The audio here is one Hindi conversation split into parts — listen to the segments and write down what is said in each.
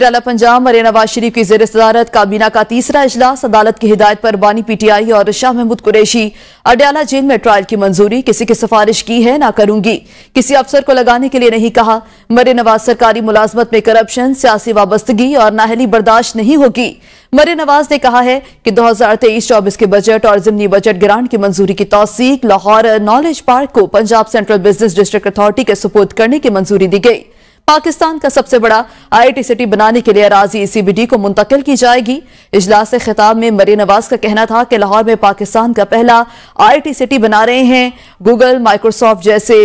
डाला पंजाब मरे नवाज शरीफ की जेर सदारत काबीना का तीसरा इजलास अदालत की हिदायत पर बानी पीटीआई और शाह महमूद कुरैशी अडयाला जेल में ट्रायल की मंजूरी किसी की सिफारिश की है ना करूंगी किसी अफसर को लगाने के लिए नहीं कहा मरे नवाज सरकारी मुलाजमत में करप्शन सियासी वाबस्तगी और नाहली बर्दाश्त नहीं होगी मरे नवाज ने कहा है कि दो हजार तेईस चौबीस के बजट और जिमनी बजट ग्रांट की मंजूरी की तोसीक लाहौर नॉलेज पार्क को Punjab central business district authority के सपोर्ट करने की मंजूरी दी गई पाकिस्तान का सबसे बड़ा आईटी सिटी बनाने के लिए अराजी डी को मुंतकिल की जाएगी इजलास खिताब में मरी नवाज का कहना था कि लाहौर में पाकिस्तान का पहला आईटी सिटी बना रहे हैं गूगल माइक्रोसॉफ्ट जैसे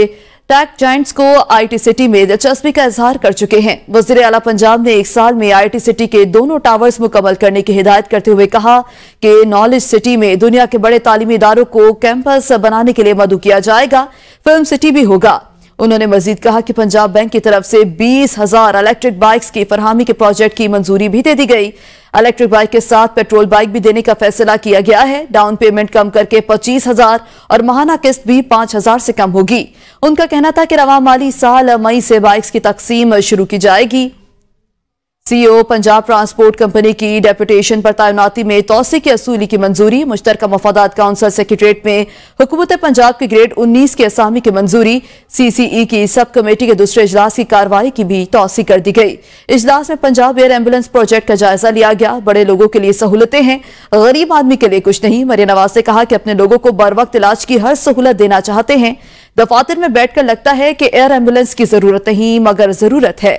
टैक जाइंट्स को आईटी सिटी में दिलचस्पी का इजहार कर चुके हैं वजीर अला पंजाब ने एक साल में आईटी सिटी के दोनों टावर्स मुकम्मल करने की हिदायत करते हुए कहा कि नॉलेज सिटी में दुनिया के बड़े तालीमी इदारों को कैंपस बनाने के लिए मदू किया जाएगा फिल्म सिटी भी होगा उन्होंने मजीद कहा कि पंजाब बैंक की तरफ से बीस हजार इलेक्ट्रिक बाइक्स की फरहमी के प्रोजेक्ट की मंजूरी भी दे दी गई इलेक्ट्रिक बाइक के साथ पेट्रोल बाइक भी देने का फैसला किया गया है डाउन पेमेंट कम करके पच्चीस हजार और महाना किस्त भी पांच हजार से कम होगी उनका कहना था कि रवा माली साल मई से बाइक्स की तकसीम शुरू की जाएगी सीईओ पंजाब ट्रांसपोर्ट कंपनी की डेपुटेशन पर तैनाती में तोसी की असूली की मंजूरी मुश्तरक मफादात काउंसिल सेक्रेटरीट में हुकूमत पंजाब के ग्रेड उन्नीस के असामी की मंजूरी सी सी ई की सब कमेटी के दूसरे इजलास की कार्रवाई की भी तोसी कर दी गई इजलास में पंजाब एयर एम्बुलेंस प्रोजेक्ट का जायजा लिया गया बड़े लोगों के लिए सहूलतें हैं गरीब आदमी के लिए कुछ नहीं मरिया नवाज ने कहा कि अपने लोगों को बर वक्त इलाज की हर सहूलत देना चाहते हैं दफातर में बैठकर लगता है कि एयर एम्बुलेंस की जरूरत नहीं मगर जरूरत है